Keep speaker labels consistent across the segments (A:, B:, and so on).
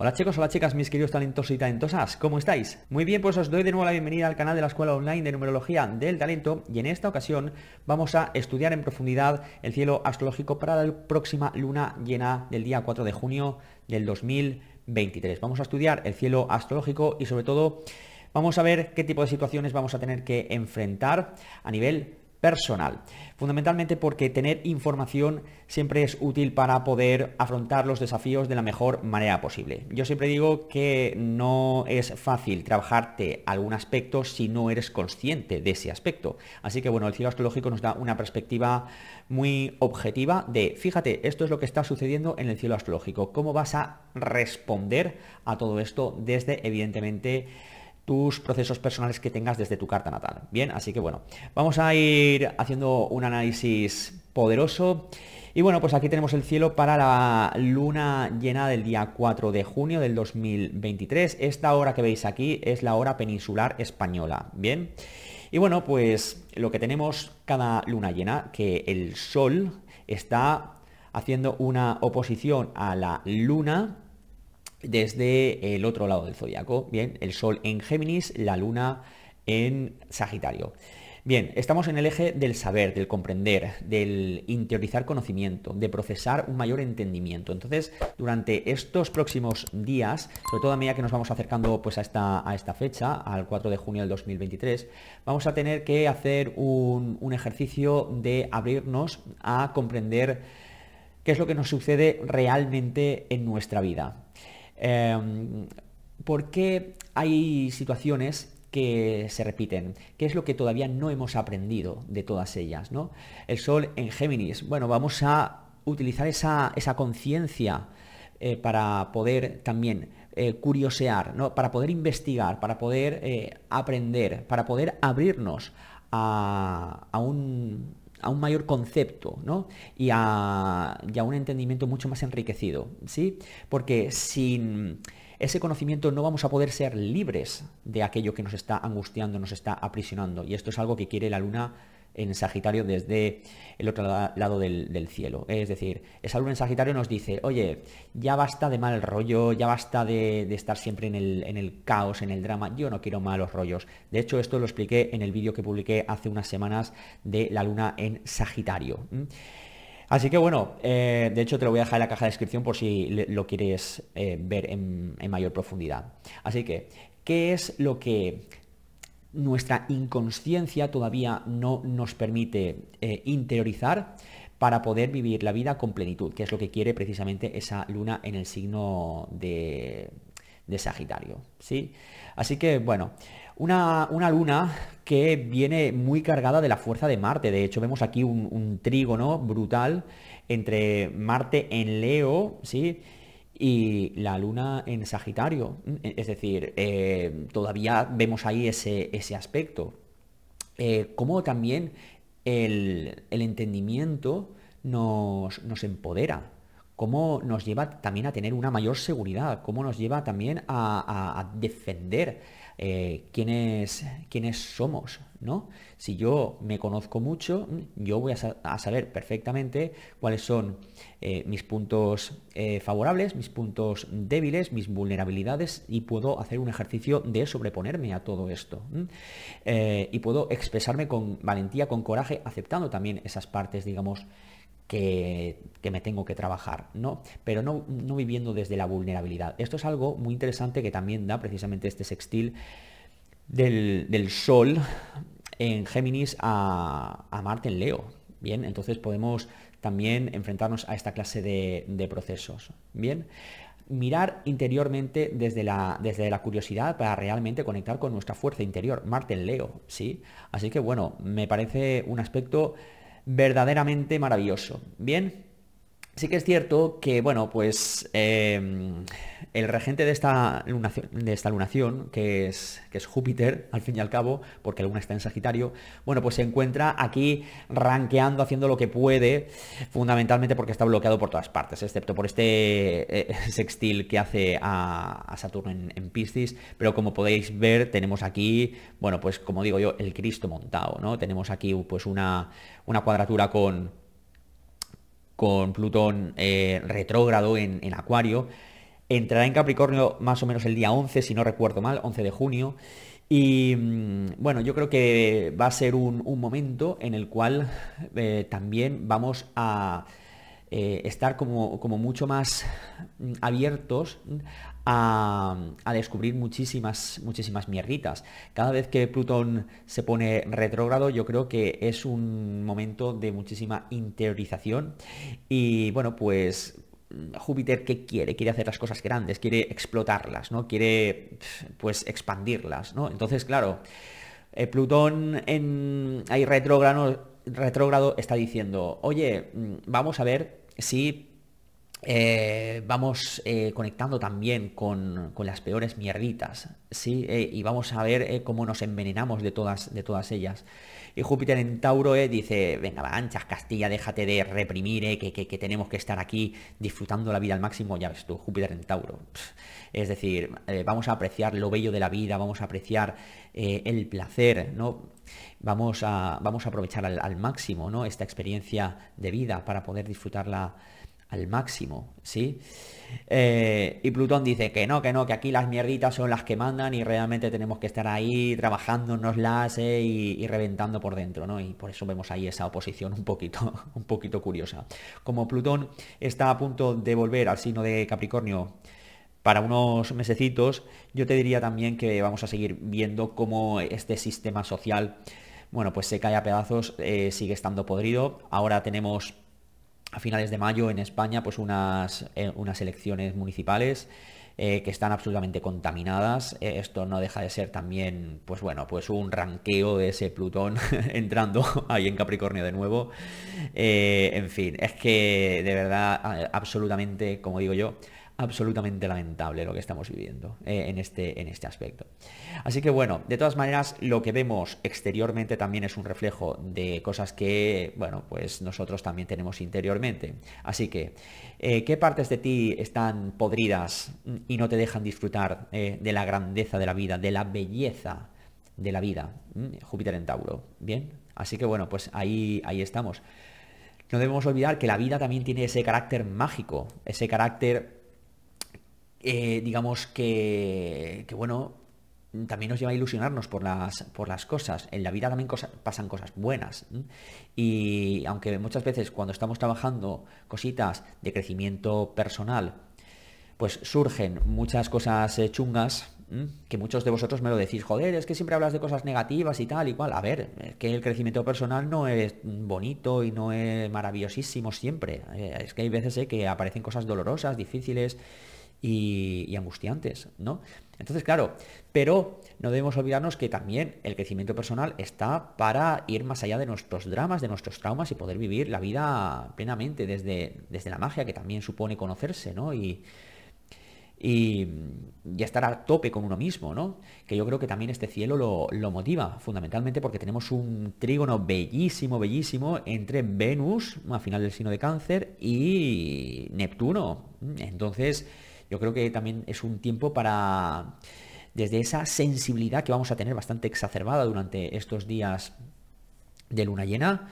A: Hola chicos, hola chicas, mis queridos talentosos y talentosas, ¿cómo estáis? Muy bien, pues os doy de nuevo la bienvenida al canal de la Escuela Online de Numerología del Talento y en esta ocasión vamos a estudiar en profundidad el cielo astrológico para la próxima luna llena del día 4 de junio del 2023. Vamos a estudiar el cielo astrológico y sobre todo vamos a ver qué tipo de situaciones vamos a tener que enfrentar a nivel personal. Fundamentalmente porque tener información siempre es útil para poder afrontar los desafíos de la mejor manera posible. Yo siempre digo que no es fácil trabajarte algún aspecto si no eres consciente de ese aspecto. Así que bueno, el cielo astrológico nos da una perspectiva muy objetiva de, fíjate, esto es lo que está sucediendo en el cielo astrológico. ¿Cómo vas a responder a todo esto desde, evidentemente, tus procesos personales que tengas desde tu carta natal. Bien, así que bueno, vamos a ir haciendo un análisis poderoso. Y bueno, pues aquí tenemos el cielo para la luna llena del día 4 de junio del 2023. Esta hora que veis aquí es la hora peninsular española. Bien. Y bueno, pues lo que tenemos cada luna llena, que el sol está haciendo una oposición a la luna desde el otro lado del zodiaco. Bien, el Sol en Géminis, la Luna en Sagitario. Bien, estamos en el eje del saber, del comprender, del interiorizar conocimiento, de procesar un mayor entendimiento. Entonces, durante estos próximos días, sobre todo a medida que nos vamos acercando pues, a, esta, fecha, al 4 de junio del 2023, vamos a tener que hacer un, un ejercicio de abrirnos a comprender qué es lo que nos sucede realmente en nuestra vida Em, ¿Por qué hay situaciones que se repiten? ¿Qué es lo que todavía no hemos aprendido de todas ellas? ¿no? El Sol en Géminis. Bueno, vamos a utilizar esa, conciencia eh, para poder también eh, curiosear, para poder investigar, para poder eh, aprender, para poder abrirnos a un, a un mayor concepto ¿no? y, a, y, un entendimiento mucho más enriquecido, ¿sí? Porque sin ese conocimiento no vamos a poder ser libres de aquello que nos está angustiando, nos está aprisionando. Y esto es algo que quiere la luna en Sagitario desde el otro lado del, cielo. Es decir, esa luna en Sagitario nos dice, oye, ya basta de mal rollo, ya basta de, estar siempre en el, caos, en el drama, yo no quiero malos rollos. De hecho, esto lo expliqué en el vídeo que publiqué hace unas semanas de la luna en Sagitario. Así que bueno, eh, de hecho te lo voy a dejar en la caja de descripción por si lo quieres eh, ver en mayor profundidad. Así que, ¿qué es lo que nuestra inconsciencia todavía no nos permite eh, interiorizar para poder vivir la vida con plenitud, que es lo que quiere precisamente esa luna en el signo de, Sagitario. ¿sí? Así que, bueno, una, luna que viene muy cargada de la fuerza de Marte. De hecho, vemos aquí un, un trígono brutal entre Marte en Leo, ¿sí? y la luna en Sagitario. Mm, e, es decir, eh, todavía vemos ahí ese, aspecto. Eh, cómo como también el, entendimiento nos, nos empodera, cómo nos lleva también a tener una mayor seguridad, cómo nos lleva también a, defender quienes eh, quiénes, quiénes somos. Si yo me conozco mucho, yo voy a, saber perfectamente cuáles son eh, mis puntos eh, favorables, mis puntos débiles, mis vulnerabilidades y puedo hacer un ejercicio de sobreponerme a todo esto. Eh, y puedo expresarme con valentía, con coraje, aceptando también esas partes, digamos, que, me tengo que trabajar, ¿no? Pero no, viviendo desde la vulnerabilidad. Esto es algo muy interesante que también da precisamente este sextil del, Sol en Géminis a, a, Marte en Leo. Bien, entonces podemos también enfrentarnos a esta clase de, procesos. Bien, mirar interiormente desde la, desde la, curiosidad para realmente conectar con nuestra fuerza interior. Marte en Leo, ¿sí? Así que bueno, me parece un aspecto verdaderamente maravilloso. Bien, Así que es cierto que, bueno, pues em, el regente de esta, lunación, de esta lunación, que es, es Júpiter, al fin y al cabo, porque la luna está en Sagitario, bueno, pues se encuentra aquí ranqueando, haciendo lo que puede, fundamentalmente porque está bloqueado por todas partes, excepto por este eh, sextil que hace a, Saturno en, Piscis, pero como podéis ver, tenemos aquí, bueno, pues como digo yo, el Cristo montado, ¿no? Tenemos aquí pues una, una cuadratura con con Plutón eh, retrógrado en, Acuario. Entrará en Capricornio más o menos el día 11, si no recuerdo mal, 11 de junio. Y mm, bueno, yo creo que va a ser un, momento en el cual eh, también vamos a eh, estar como, como, mucho más mm, abiertos mm, a, descubrir muchísimas, muchísimas mierditas. Cada vez que Plutón se pone retrógrado, yo creo que es un momento de muchísima interiorización. Y bueno, pues mm, Júpiter qué quiere, quiere hacer las cosas grandes, quiere explotarlas, ¿no? Quiere pues expandirlas, ¿no? Entonces, claro, eh, Plutón en ahí retrógrado, retrógrado está diciendo, "Oye, vamos a ver Sí, eh, vamos eh, conectando también con, las peores mierditas, ¿sí? Eh, y vamos a ver cómo nos envenenamos de todas, de todas ellas. Y Júpiter en Tauro dice, venga, va, anchas Castilla, déjate de reprimir, que, tenemos que estar aquí disfrutando la vida al máximo, ya ves tú, Júpiter en Tauro. Es decir, vamos a apreciar lo bello de la vida, vamos a apreciar eh, el placer, ¿no? Vamos a, vamos a aprovechar al, máximo ¿no? esta experiencia de vida para poder disfrutarla al máximo, ¿sí? Eh, y Plutón dice que no, que no, que aquí las mierditas son las que mandan y realmente tenemos que estar ahí trabajándonoslas eh, y, y, reventando por dentro, ¿no? Y por eso vemos ahí esa oposición un poquito, un poquito curiosa. Como Plutón está a punto de volver al signo de Capricornio para unos mesecitos, yo te diría también que vamos a seguir viendo cómo este sistema social, bueno, pues se cae a pedazos, eh, sigue estando podrido. Ahora tenemos a finales de mayo en España pues unas, eh, unas elecciones municipales. Eh, que están absolutamente contaminadas. esto no deja de ser también, pues bueno, pues un ranqueo de ese Plutón entrando ahí en Capricornio de nuevo. en fin, es que de verdad, absolutamente, como digo yo, absolutamente lamentable lo que estamos viviendo eh, en, este, en este aspecto. Así que bueno, de todas maneras, lo que vemos exteriormente también es un reflejo de cosas que, bueno, pues nosotros también tenemos interiormente. Así que, eh, ¿qué partes de ti están podridas y no te dejan disfrutar eh, de la grandeza de la vida, de la belleza de la vida? Mm, Júpiter en Tauro, ¿bien? Así que bueno, pues ahí, ahí estamos. No debemos olvidar que la vida también tiene ese carácter mágico, ese carácter eh, digamos que, bueno, también nos lleva a ilusionarnos por las, por las cosas. En la vida también pasan cosas buenas. Y aunque muchas veces cuando estamos trabajando cositas de crecimiento personal, pues surgen muchas cosas eh, chungas, que muchos de vosotros me lo decís, joder, es que siempre hablas de cosas negativas y tal y cual. A ver, es que el crecimiento personal no es bonito y no es maravillosísimo siempre. Eh, es que hay veces que aparecen cosas dolorosas, difíciles, y, angustiantes, ¿no? Entonces, claro, pero no debemos olvidarnos que también el crecimiento personal está para ir más allá de nuestros dramas, de nuestros traumas y poder vivir la vida plenamente desde, desde la magia, que también supone conocerse, ¿no? Y, y, y, estar a tope con uno mismo, ¿no? Que yo creo que también este cielo lo, lo motiva, fundamentalmente porque tenemos un trígono bellísimo, bellísimo entre Venus, al final del signo de cáncer, y Neptuno. Entonces, yo creo que también es un tiempo para, desde esa sensibilidad que vamos a tener bastante exacerbada durante estos días de luna llena,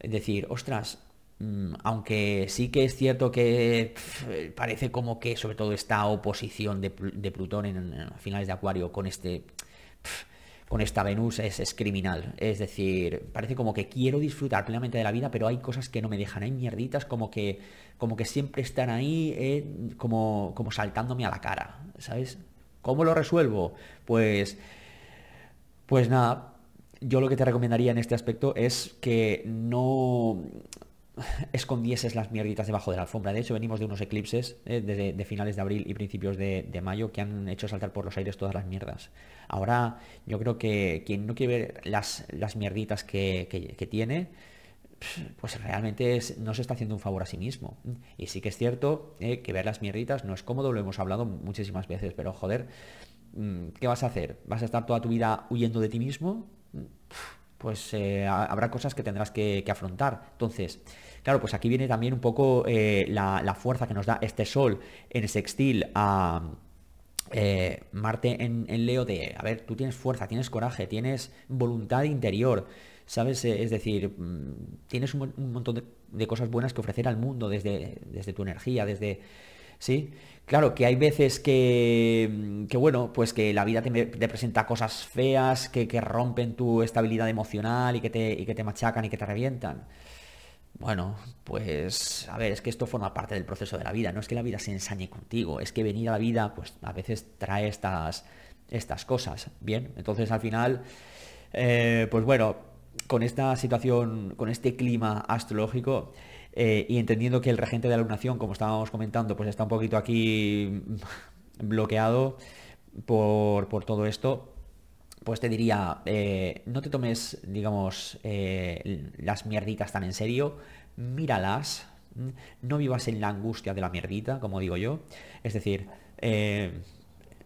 A: decir, ostras, mm, aunque sí que es cierto que parece como que sobre todo esta oposición de, Plutón en, finales de Acuario con este con esta Venus es, criminal. Es decir, parece como que quiero disfrutar plenamente de la vida, pero hay cosas que no me dejan, hay mierditas como que, como que siempre están ahí, eh, como, como saltándome a la cara, ¿sabes? ¿Cómo lo resuelvo? Pues, pues nada, yo lo que te recomendaría en este aspecto es que no, escondieses las mierditas debajo de la alfombra. De hecho, venimos de unos eclipses eh, de, finales de abril y principios de, mayo que han hecho saltar por los aires todas las mierdas. Ahora, yo creo que quien no quiere ver las, mierditas que, tiene, pues realmente no se está haciendo un favor a sí mismo. Y sí que es cierto eh, que ver las mierditas no es cómodo, lo hemos hablado muchísimas veces, pero joder, mm, ¿qué vas a hacer? ¿Vas a estar toda tu vida huyendo de ti mismo? Mm, pues eh, habrá cosas que tendrás que, afrontar. Entonces, claro, pues aquí viene también un poco eh, la, fuerza que nos da este sol en sextil a... Eh, Marte en, Leo de, a ver, tú tienes fuerza, tienes coraje, tienes voluntad interior, ¿sabes? Es decir, mm, tienes un, montón de, de, cosas buenas que ofrecer al mundo desde, desde tu energía, desde... ¿Sí? Claro, que hay veces que, bueno, pues que la vida te, presenta cosas feas, que, rompen tu estabilidad emocional y que, te, machacan y que te revientan. Bueno, pues a ver, es que esto forma parte del proceso de la vida, no es que la vida se ensañe contigo, es que venir a la vida pues a veces trae estas, estas cosas, ¿bien? Entonces al final, eh, pues bueno, con esta situación, con este clima astrológico, eh, y entendiendo que el regente de la como estábamos comentando, pues está un poquito aquí bloqueado por, todo esto, pues te diría, eh, no te tomes, digamos, eh, las mierditas tan en serio, míralas, mm, no vivas en la angustia de la mierdita, como digo yo. Es decir,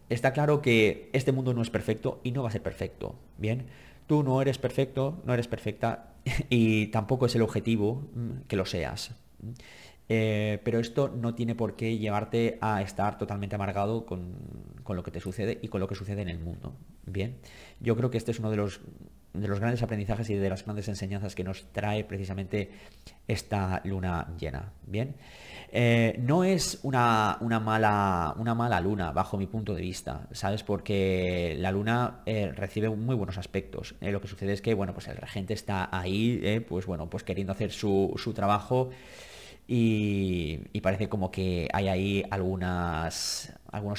A: está claro que este mundo no es perfecto y no va a ser perfecto, ¿bien? Tú no eres perfecto, no eres perfecta, y tampoco es el objetivo mm, que lo seas. Mm. Eh, pero esto no tiene por qué llevarte a estar totalmente amargado con, con, lo que te sucede y con lo que sucede en el mundo. Bien, yo creo que este es uno de los de los grandes aprendizajes y de las grandes enseñanzas que nos trae precisamente esta luna llena. Bien, eh, no es una, mala, una mala luna bajo mi punto de vista, ¿sabes? Porque la luna eh, recibe muy buenos aspectos. Eh, lo que sucede es que, bueno, pues el regente está ahí, pues bueno, pues queriendo hacer su, trabajo. Y, parece como que hay ahí algunos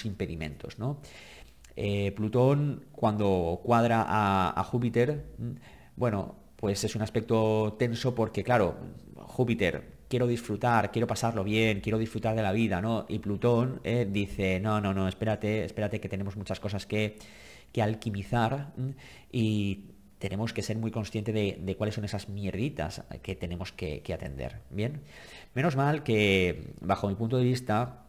A: impedimentos, ¿no? Eh, Plutón, cuando cuadra a, Júpiter, mm, bueno, pues es un aspecto tenso porque, claro, Júpiter, quiero disfrutar, quiero pasarlo bien, quiero disfrutar de la vida, ¿no? Y Plutón eh, dice, no, no, no, espérate, espérate que tenemos muchas cosas que, que alquimizar mm, y tenemos que ser muy conscientes de, cuáles son esas mierditas que tenemos que, que atender, ¿bien? Menos mal que, bajo mi punto de vista,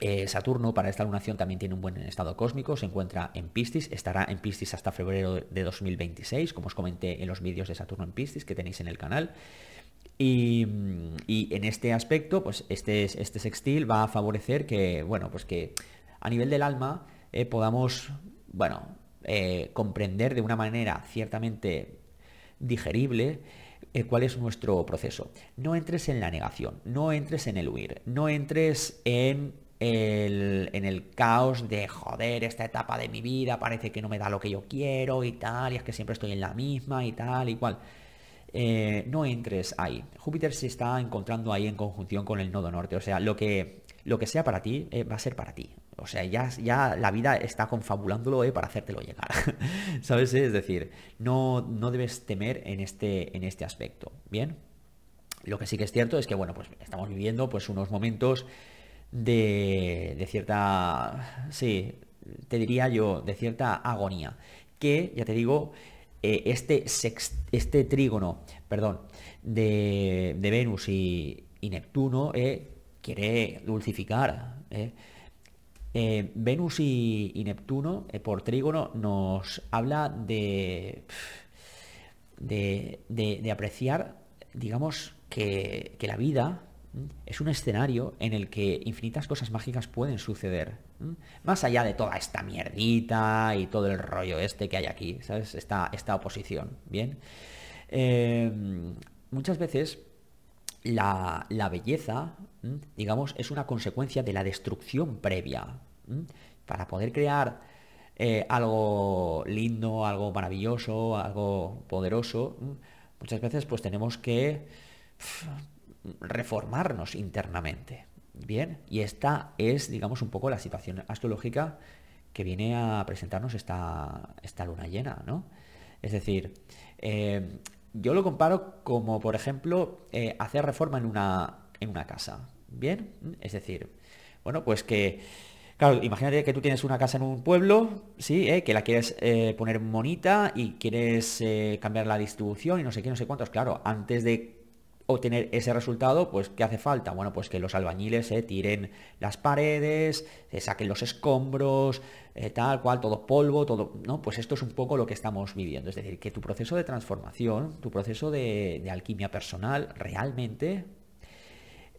A: eh, Saturno para esta lunación también tiene un buen estado cósmico, se encuentra en Piscis, estará en Piscis hasta febrero de 2026, como os comenté en los vídeos de Saturno en Piscis que tenéis en el canal. Mm, y, en este aspecto, pues este, este sextil va a favorecer que, bueno, pues que a nivel del alma eh, podamos, bueno, eh, comprender de una manera ciertamente digerible cuál es nuestro proceso. No entres en la negación, no entres en el huir, no entres en en el caos de joder, esta etapa de mi vida parece que no me da lo que yo quiero y tal, y es que siempre estoy en la misma y tal y cual. Eh, no entres ahí. Júpiter se está encontrando ahí en conjunción con el nodo norte. O sea, lo que, lo que sea para ti eh, va a ser para ti. O sea, ya, ya la vida está confabulándolo eh, para hacértelo llegar. ¿Sabes? Es decir, no, no debes temer en este, en este aspecto. Bien. Lo que sí que es cierto es que, bueno, pues estamos viviendo pues, unos momentos de, cierta, sí, te diría yo, de cierta agonía. Que, ya te digo, eh, este, este trígono, perdón, de, Venus y, Neptuno eh, quiere dulcificar. Eh. Venus y, Neptuno, por trígono, nos habla de, de, de apreciar, digamos, que, que la vida es un escenario en el que infinitas cosas mágicas pueden suceder. Más allá de toda esta mierdita y todo el rollo este que hay aquí, ¿sabes? Esta, esta oposición, ¿bien? Eh, muchas veces la, belleza, digamos, es una consecuencia de la destrucción previa. Para poder crear eh, algo lindo, algo maravilloso, algo poderoso, muchas veces pues tenemos que reformarnos internamente. Bien, y esta es, digamos, un poco la situación astrológica que viene a presentarnos esta, esta luna llena, ¿no? Es decir, eh, yo lo comparo como, por ejemplo, eh, hacer reforma en una, en una casa. Bien, es decir, bueno, pues que, claro, imagínate que tú tienes una casa en un pueblo, ¿sí? Eh, que la quieres poner bonita y quieres cambiar la distribución y no sé qué, no sé cuántos. Claro, antes de obtener ese resultado, pues ¿qué hace falta? Bueno, pues que los albañiles se tiren las paredes, se saquen los escombros, eh, tal cual, todo polvo, todo, ¿no? Pues esto es un poco lo que estamos viviendo. Es decir, que tu proceso de transformación, tu proceso de, alquimia personal, realmente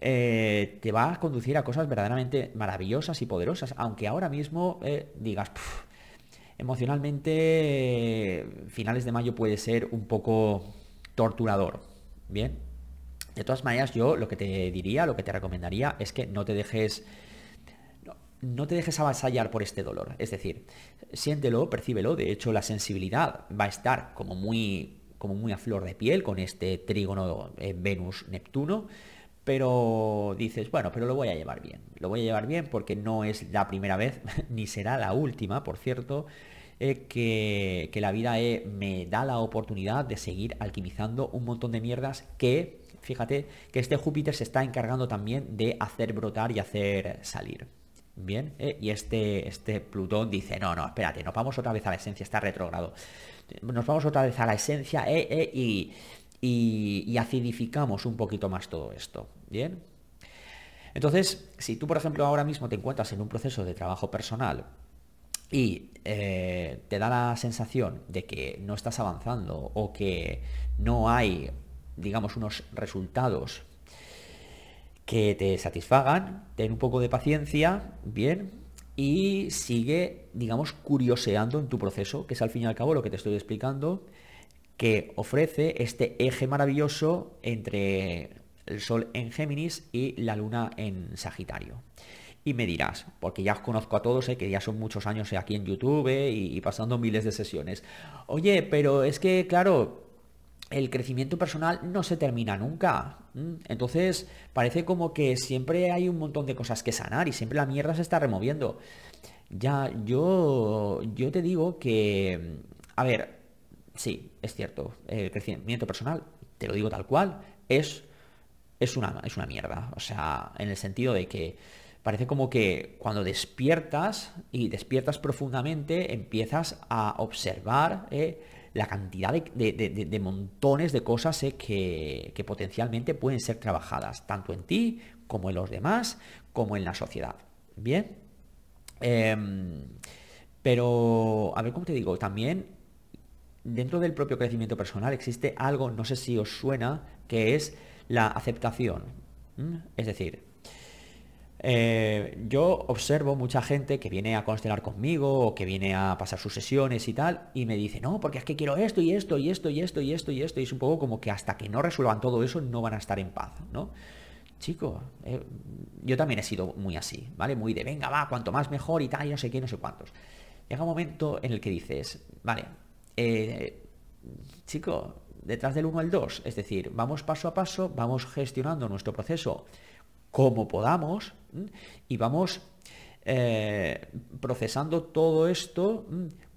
A: eh, te va a conducir a cosas verdaderamente maravillosas y poderosas, aunque ahora mismo eh, digas, emocionalmente, finales de mayo puede ser un poco torturador. Bien, de todas maneras, yo lo que te diría, lo que te recomendaría es que no te dejes no te dejes avasallar por este dolor. Es decir, siéntelo, percíbelo. De hecho, la sensibilidad va a estar como muy, como muy a flor de piel con este trígono eh, Venus-Neptuno. Pero dices, bueno, pero lo voy a llevar bien. Lo voy a llevar bien porque no es la primera vez, ni será la última, por cierto, eh, que, la vida eh, me da la oportunidad de seguir alquimizando un montón de mierdas que Fíjate que este Júpiter se está encargando también de hacer brotar y hacer salir. Bien, eh, y este, este Plutón dice, no, no, espérate, nos vamos otra vez a la esencia, está retrogrado. Nos vamos otra vez a la esencia eh, eh, y, acidificamos un poquito más todo esto. Bien. Entonces, si tú, por ejemplo, ahora mismo te encuentras en un proceso de trabajo personal y te da la sensación de que no estás avanzando o que no hay digamos, unos resultados que te satisfagan, ten un poco de paciencia, bien, y sigue, digamos, curioseando en tu proceso, que es al fin y al cabo lo que te estoy explicando, que ofrece este eje maravilloso entre el Sol en Géminis y la Luna en Sagitario. Y me dirás, porque ya os conozco a todos, ¿eh? que ya son muchos años eh, aquí en YouTube eh, y, pasando miles de sesiones. Oye, pero es que, claro, el crecimiento personal no se termina nunca. Mm, entonces parece como que siempre hay un montón de cosas que sanar y siempre la mierda se está removiendo. Ya, yo, yo te digo que, a ver, sí, es cierto, el crecimiento personal, te lo digo tal cual, es, es, una, es una mierda. O sea, en el sentido de que parece como que cuando despiertas y despiertas profundamente, empiezas a observar... Eh, la cantidad de, montones de cosas eh, que, potencialmente pueden ser trabajadas, tanto en ti como en los demás, como en la sociedad. Bien. Em, pero, a ver cómo te digo, también dentro del propio crecimiento personal existe algo, no sé si os suena, que es la aceptación. Es decir, eh, yo observo mucha gente que viene a constelar conmigo o que viene a pasar sus sesiones y tal, y me dice, no, porque es que quiero esto y esto y esto y esto y esto y esto, y es un poco como que hasta que no resuelvan todo eso no van a estar en paz, ¿no? Chico, eh, yo también he sido muy así, ¿vale? Muy de, venga, va, cuanto más mejor y tal, y no sé qué, no sé cuántos. Llega un momento en el que dices, vale, eh, chico, detrás del 1 el 2, es decir, vamos paso a paso, vamos gestionando nuestro proceso como podamos y vamos eh, procesando todo esto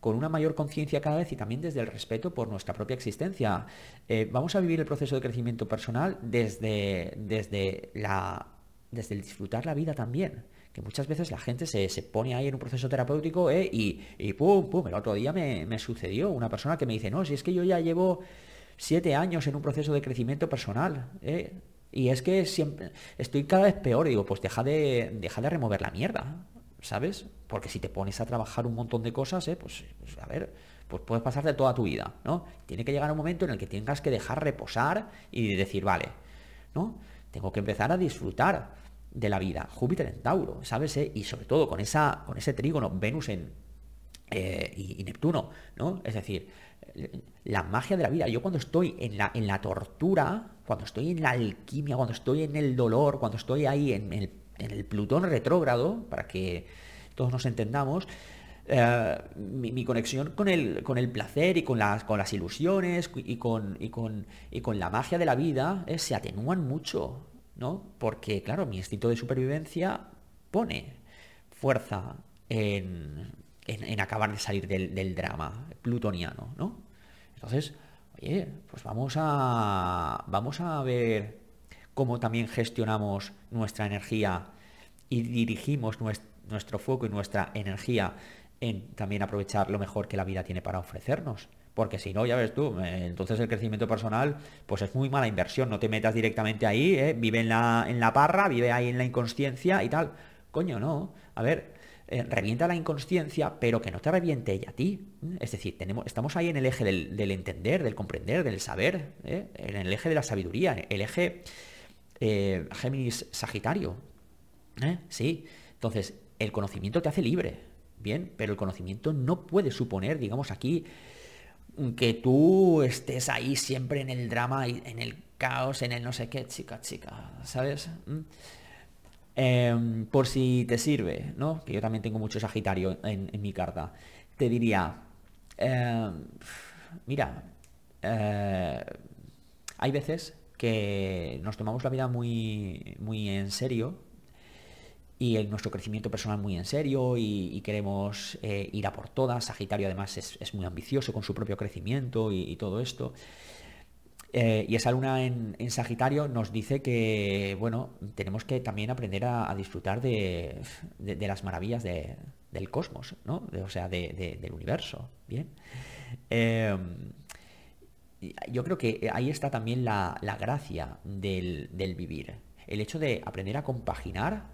A: con una mayor conciencia cada vez y también desde el respeto por nuestra propia existencia. Eh, vamos a vivir el proceso de crecimiento personal desde, desde, la, desde el disfrutar la vida también que muchas veces la gente se, pone ahí en un proceso terapéutico eh, y, y, pum, pum, el otro día me, me, sucedió una persona que me dice, no, si es que yo ya llevo siete años en un proceso de crecimiento personal, ¿eh? Y es que siempre estoy cada vez peor digo, pues deja de, deja de remover la mierda, ¿sabes? Porque si te pones a trabajar un montón de cosas, ¿eh? pues, pues, a ver, pues puedes pasarte toda tu vida, ¿no? Tiene que llegar un momento en el que tengas que dejar reposar y decir, vale, ¿no? Tengo que empezar a disfrutar de la vida. Júpiter en Tauro, ¿sabes? Eh? Y sobre todo con, esa, con ese trígono, Venus en, eh, y Neptuno, ¿no? Es decir, la magia de la vida. Yo cuando estoy en la, en la tortura, cuando estoy en la alquimia, cuando estoy en el dolor, cuando estoy ahí en el, Plutón retrógrado, para que todos nos entendamos, eh, mi, conexión con el, con el placer y con las, con las ilusiones y con, y, con, y con la magia de la vida eh, se atenúan mucho, ¿no? Porque, claro, mi instinto de supervivencia pone fuerza en en, acabar de salir del, drama plutoniano, ¿no? Entonces, oye, pues vamos a, vamos a ver cómo también gestionamos nuestra energía y dirigimos nuestro, foco y nuestra energía en también aprovechar lo mejor que la vida tiene para ofrecernos. Porque si no, ya ves tú, eh, entonces el crecimiento personal, pues es muy mala inversión. No te metas directamente ahí, eh, vive en la, en la parra, vive ahí en la inconsciencia y tal. Coño, no. A ver, eh, revienta la inconsciencia, pero que no te reviente ella a ti. ¿Mm? Es decir, tenemos, estamos ahí en el eje del, entender, del comprender, del saber, ¿eh? en el eje de la sabiduría, el eje eh, Géminis-Sagitario. Sí, entonces el conocimiento te hace libre, bien, pero el conocimiento no puede suponer, digamos aquí, que tú estés ahí siempre en el drama, en el caos, en el no sé qué, chica, chica, ¿sabes? ¿Mm? Em, por si te sirve, ¿no? Que yo también tengo mucho Sagitario en, mi carta. Te diría, em, mira, eh, hay veces que nos tomamos la vida muy, muy en serio y nuestro crecimiento personal muy en serio y, queremos eh, ir a por todas. Sagitario además es, muy ambicioso con su propio crecimiento y todo esto. Eh, y esa luna en, Sagitario nos dice que, bueno, tenemos que también aprender a, disfrutar de, las maravillas del cosmos, ¿no? o sea, del universo, ¿bien? Em, yo creo que ahí está también la, gracia del, vivir. El hecho de aprender a compaginar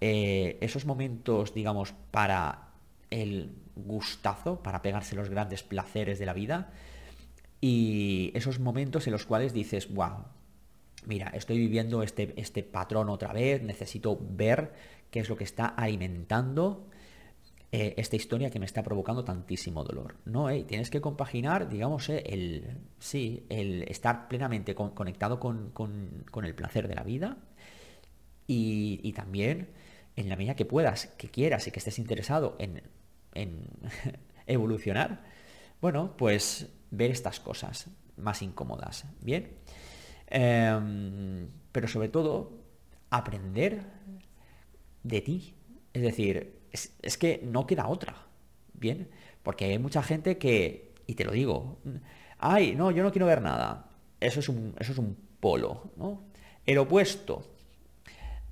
A: eh, esos momentos, digamos, para el gustazo, para pegarse los grandes placeres de la vida, y esos momentos en los cuales dices, wow, mira, estoy viviendo este, este patrón otra vez, necesito ver qué es lo que está alimentando eh, esta historia que me está provocando tantísimo dolor. No, tienes que compaginar, digamos, eh, el, sí, el estar plenamente conectado con, el placer de la vida y, también en la medida que puedas, que quieras y que estés interesado en, en evolucionar, bueno, pues ver estas cosas más incómodas, ¿bien? Em, pero sobre todo, aprender de ti. Es decir, es, que no queda otra, ¿bien? Porque hay mucha gente que, y te lo digo, ay, no, yo no quiero ver nada. Eso es un, eso es un polo, ¿no? El opuesto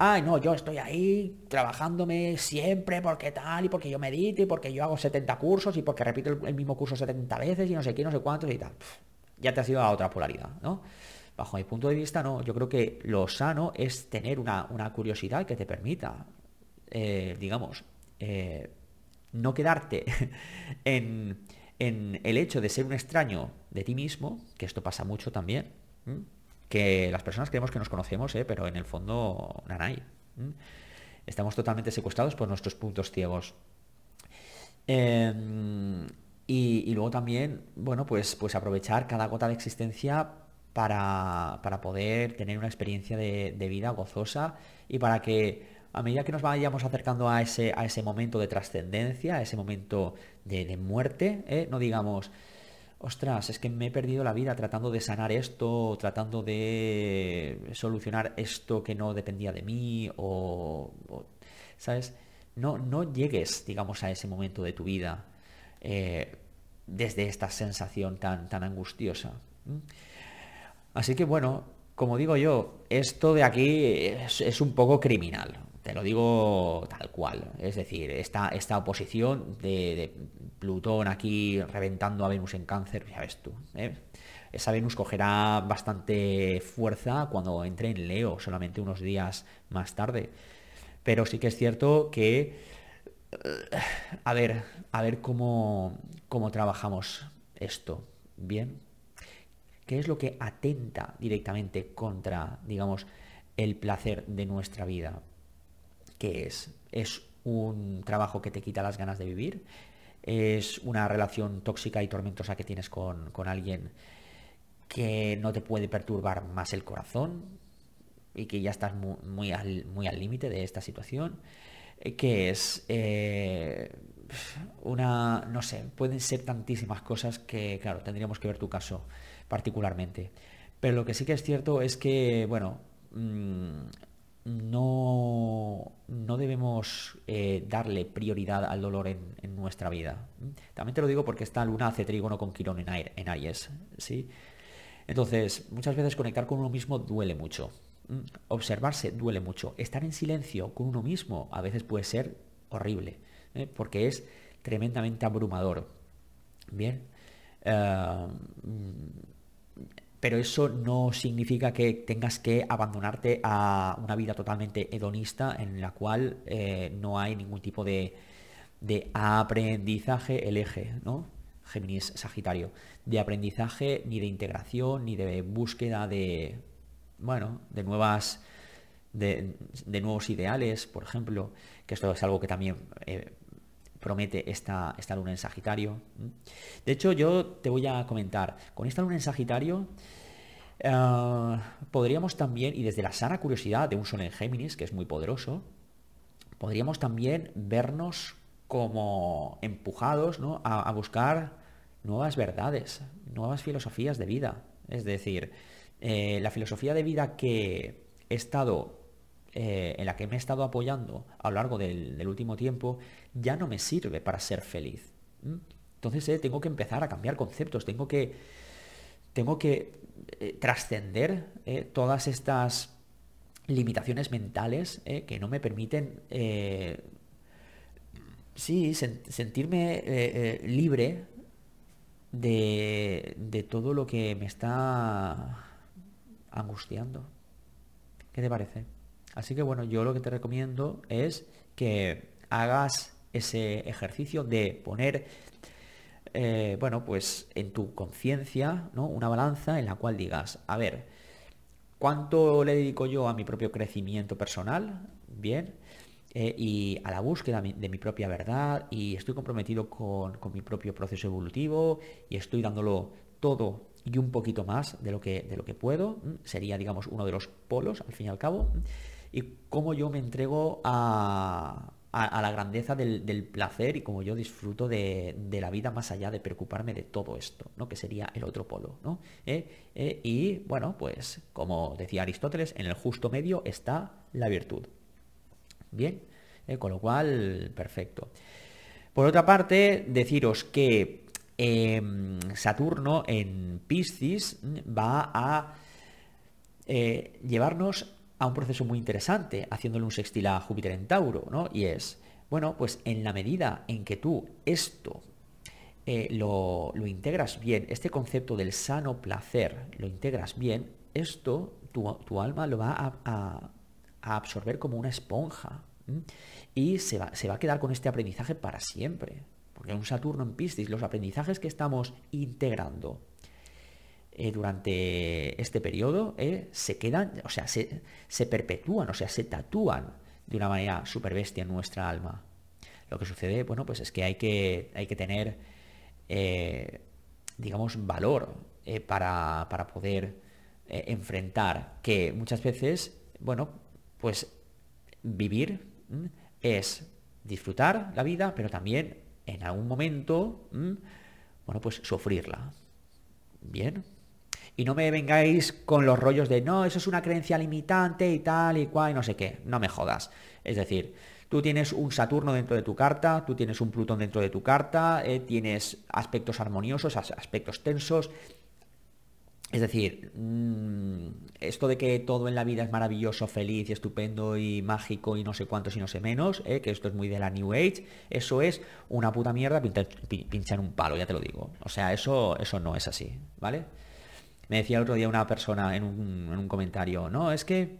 A: ay, no, yo estoy ahí trabajándome siempre porque tal y porque yo medito y porque yo hago 70 cursos y porque repito el, mismo curso 70 veces y no sé qué, no sé cuántos y tal. ya te has ido a otra polaridad, ¿no? Bajo mi punto de vista, no. Yo creo que lo sano es tener una, curiosidad que te permita, eh, digamos, eh, no quedarte en, el hecho de ser un extraño de ti mismo, que esto pasa mucho también que las personas creemos que nos conocemos, eh, pero en el fondo, nada hay. Estamos totalmente secuestrados por nuestros puntos ciegos. Em, y, luego también, bueno, pues, pues aprovechar cada gota de existencia para, poder tener una experiencia de, vida gozosa y para que a medida que nos vayamos acercando a ese, a ese momento de trascendencia, a ese momento de, muerte, eh, no digamos, ostras, es que me he perdido la vida tratando de sanar esto, tratando de solucionar esto que no dependía de mí, o, ¿sabes? No, no llegues, digamos, a ese momento de tu vida eh, desde esta sensación tan, tan angustiosa. Así que bueno, como digo yo, esto de aquí es, es un poco criminal. Te lo digo tal cual. Es decir, esta, esta oposición de, Plutón aquí reventando a Venus en cáncer, ya ves tú. ¿eh? Esa Venus cogerá bastante fuerza cuando entre en Leo, solamente unos días más tarde. Pero sí que es cierto que... Eh, a ver, a ver cómo, cómo trabajamos esto. Bien. ¿Qué es lo que atenta directamente contra, digamos, el placer de nuestra vida? ¿qué es? ¿Es un trabajo que te quita las ganas de vivir? ¿Es una relación tóxica y tormentosa que tienes con, alguien que no te puede perturbar más el corazón y que ya estás muy, muy al límite de esta situación? Eh, que es eh, una, no sé, pueden ser tantísimas cosas que, claro, tendríamos que ver tu caso particularmente. Pero lo que sí que es cierto es que, bueno, mm, no, no debemos eh, darle prioridad al dolor en, nuestra vida. También te lo digo porque esta luna hace trígono con Quirón en, aire, en Aries. ¿sí? Entonces, muchas veces conectar con uno mismo duele mucho. Observarse duele mucho. Estar en silencio con uno mismo a veces puede ser horrible, ¿eh? porque es tremendamente abrumador. Bien. Eh, pero eso no significa que tengas que abandonarte a una vida totalmente hedonista en la cual eh, no hay ningún tipo de, de aprendizaje, el eje, ¿no? Géminis Sagitario, de aprendizaje, ni de integración, ni de búsqueda de, bueno, de nuevas, de, de nuevos ideales, por ejemplo, que esto es algo que también eh, promete esta, esta luna en Sagitario. De hecho, yo te voy a comentar, con esta luna en Sagitario, eh, podríamos también, y desde la sana curiosidad de un sol en Géminis, que es muy poderoso, podríamos también vernos como empujados a, buscar nuevas verdades, nuevas filosofías de vida. Es decir, eh, la filosofía de vida que he estado eh, en la que me he estado apoyando a lo largo del, último tiempo ya no me sirve para ser feliz. Entonces eh, tengo que empezar a cambiar conceptos, tengo que, tengo que eh, trascender todas estas limitaciones mentales que no me permiten sí, sentirme libre de, de todo lo que me está angustiando. ¿Qué te parece? Así que bueno, yo lo que te recomiendo es que hagas ese ejercicio de poner, eh, bueno, pues en tu conciencia, ¿no? Una balanza en la cual digas, a ver, ¿cuánto le dedico yo a mi propio crecimiento personal? Bien. Eh, y a la búsqueda de mi propia verdad y estoy comprometido con, mi propio proceso evolutivo y estoy dándolo todo y un poquito más de lo que, de lo que puedo. Sería, digamos, uno de los polos, al fin y al cabo y cómo yo me entrego a, la grandeza del, placer y cómo yo disfruto de, la vida más allá de preocuparme de todo esto, ¿no? que sería el otro polo. ¿no? ¿Eh? ¿Eh? y bueno, pues como decía Aristóteles, en el justo medio está la virtud. Bien, ¿eh? con lo cual, perfecto. Por otra parte, deciros que em, Saturno en Piscis va a eh, llevarnos a un proceso muy interesante, haciéndole un sextil a Júpiter en Tauro, ¿no? Y es, bueno, pues en la medida en que tú esto eh, lo, integras bien, este concepto del sano placer lo integras bien, esto tu, alma lo va a, absorber como una esponja y se va, se va a quedar con este aprendizaje para siempre. Porque un Saturno en Piscis, los aprendizajes que estamos integrando eh, durante este periodo eh, se quedan, o sea, se, perpetúan, o sea, se tatúan de una manera superbestia bestia en nuestra alma. Lo que sucede, bueno, pues es que hay que, hay que tener, eh, digamos, valor para, poder enfrentar que muchas veces, bueno, pues vivir es disfrutar la vida, pero también en algún momento, bueno, pues sufrirla. Bien, y no me vengáis con los rollos de, no, eso es una creencia limitante y tal y cual y no sé qué. No me jodas. Es decir, tú tienes un Saturno dentro de tu carta, tú tienes un Plutón dentro de tu carta, eh, tienes aspectos armoniosos, aspectos tensos. Es decir, mm, esto de que todo en la vida es maravilloso, feliz y estupendo y mágico y no sé cuántos y no sé menos, eh, que esto es muy de la New Age, eso es una puta mierda pinchar, un palo, ya te lo digo. O sea, eso, eso no es así, ¿vale? Me decía el otro día una persona en un, comentario, no, es que...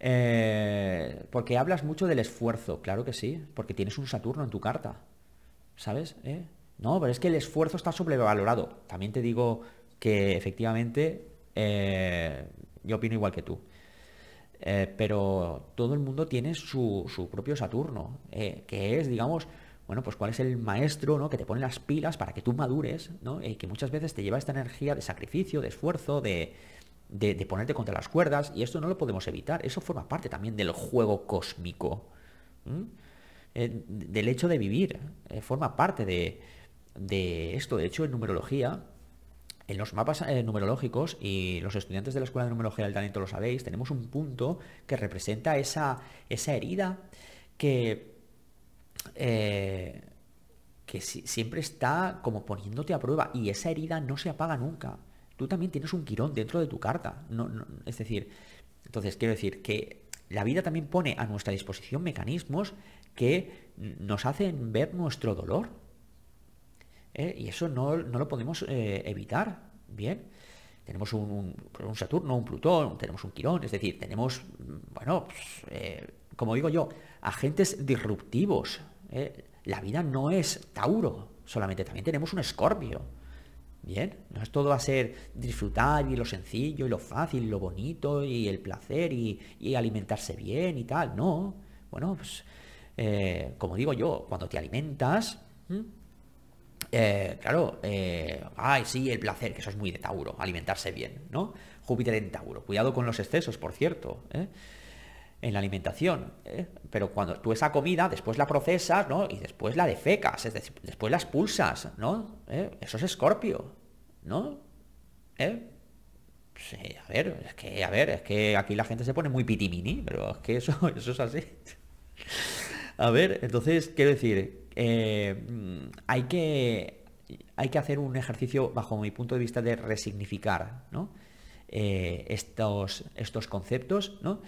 A: Eh, porque hablas mucho del esfuerzo, claro que sí, porque tienes un Saturno en tu carta, ¿sabes? ¿Eh? No, pero es que el esfuerzo está sobrevalorado. También te digo que efectivamente eh, yo opino igual que tú. pero todo el mundo tiene su, propio Saturno, que es, digamos, bueno, pues cuál es el maestro, ¿no? Que te pone las pilas para que tú madures, ¿no? Y que muchas veces te lleva esta energía de sacrificio, de esfuerzo, de, ponerte contra las cuerdas, y esto no lo podemos evitar. Eso forma parte también del juego cósmico, eh, del hecho de vivir, eh, forma parte de, esto. De hecho, en numerología, en los mapas eh, numerológicos, y los estudiantes de la Escuela de Numerología del Talento lo sabéis, tenemos un punto que representa esa, esa herida que eh, que siempre está como poniéndote a prueba y esa herida no se apaga nunca. Tú también tienes un quirón dentro de tu carta. es decir, entonces quiero decir que la vida también pone a nuestra disposición mecanismos que nos hacen ver nuestro dolor. ¿eh? Y eso no, lo podemos eh, evitar. Bien tenemos pues, un, Saturno, un Plutón, tenemos un Quirón, es decir, tenemos, mm, bueno, pues, como digo yo, agentes disruptivos ¿eh? La vida no es Tauro solamente, también tenemos un Escorpio. Bien, no es todo a ser disfrutar y lo sencillo y lo fácil, lo bonito y el placer y, alimentarse bien y tal. No, bueno, pues, eh, como digo yo, cuando te alimentas, eh, claro, ay, sí, el placer, que eso es muy de Tauro, alimentarse bien, ¿no? Júpiter en Tauro, cuidado con los excesos, por cierto en la alimentación. ¿eh? Pero cuando tú esa comida, después la procesas, ¿no? Y después la defecas, es decir, después la expulsas, ¿no? ¿Eh? Eso es escorpio, ¿no? ¿Eh? a ver, es que, a ver, es que aquí la gente se pone muy pitimini, pero es que eso, eso es así. A ver, entonces, quiero decir, hay que. Hay que hacer un ejercicio, bajo mi punto de vista, de resignificar estos, estos conceptos, ¿no?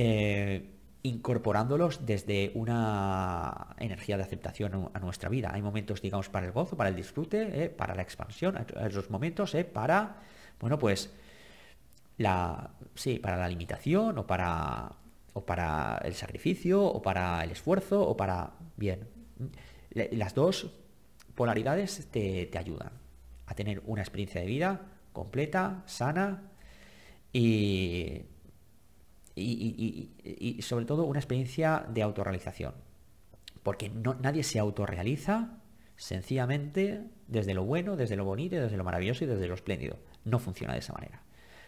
A: Eh, incorporándolos desde una energía de aceptación a nuestra vida. Hay momentos, digamos, para el gozo, para el disfrute, eh, para la expansión, hay otros momentos eh, para, bueno, pues, la, sí, para la limitación o para, para el sacrificio o para el esfuerzo o para, bien, las dos polaridades te ayudan a tener una experiencia de vida completa, sana y y, sobre todo una experiencia de autorrealización. Porque no, nadie se autorrealiza sencillamente desde lo bueno, desde lo bonito, desde lo maravilloso y desde lo espléndido. No funciona de esa manera.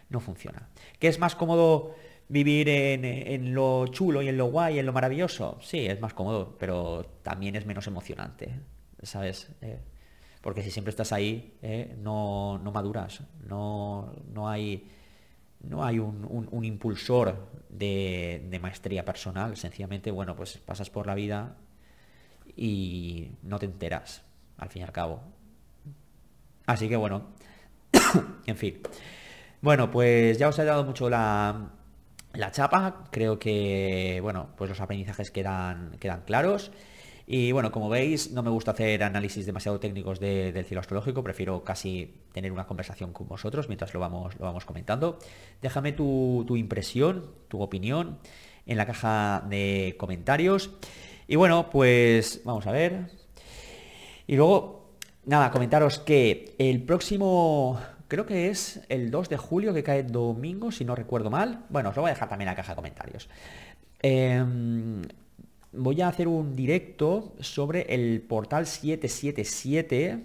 A: No funciona. ¿Qué es más cómodo vivir en, lo chulo y en lo guay, en lo maravilloso? Sí, es más cómodo, pero también es menos emocionante, ¿sabes? Eh, porque si siempre estás ahí, eh, no, no, maduras, no, no hay no hay un, impulsor de, maestría personal, sencillamente, bueno, pues pasas por la vida y no te enteras, al fin y al cabo. Así que bueno, en fin. Bueno, pues ya os he dado mucho la, chapa, creo que, bueno, pues los aprendizajes quedan claros. Y bueno, como veis, no me gusta hacer análisis demasiado técnicos del cielo astrológico, prefiero casi tener una conversación con vosotros mientras lo vamos, lo vamos comentando. Déjame tu, tu impresión, tu opinión en la caja de comentarios. Y bueno, pues vamos a ver. Y luego, nada, comentaros que el próximo, creo que es el 2 de julio, que cae domingo, si no recuerdo mal. Bueno, os lo voy a dejar también en la caja de comentarios. Eh, voy a hacer un directo sobre el portal 777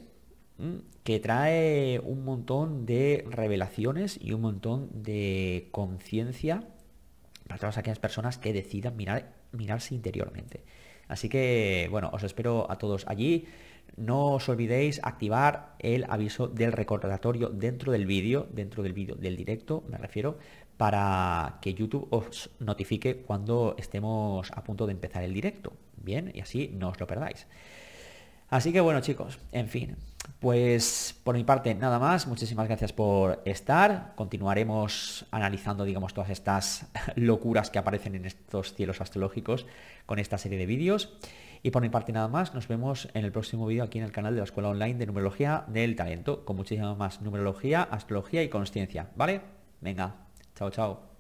A: mm, que trae un montón de revelaciones y un montón de conciencia para todas aquellas personas que decidan mirarse interiormente. Así que, bueno, os espero a todos allí. No os olvidéis activar el aviso del recordatorio dentro del vídeo, dentro del vídeo del directo, me refiero, para que YouTube os notifique cuando estemos a punto de empezar el directo. Bien, y así no os lo perdáis. Así que bueno chicos, en fin, pues por mi parte nada más, muchísimas gracias por estar, continuaremos analizando digamos todas estas locuras que aparecen en estos cielos astrológicos con esta serie de vídeos y por mi parte nada más, nos vemos en el próximo vídeo aquí en el canal de la Escuela Online de Numerología del Talento con muchísima más numerología, astrología y consciencia, ¿vale? Venga, Chao, chao.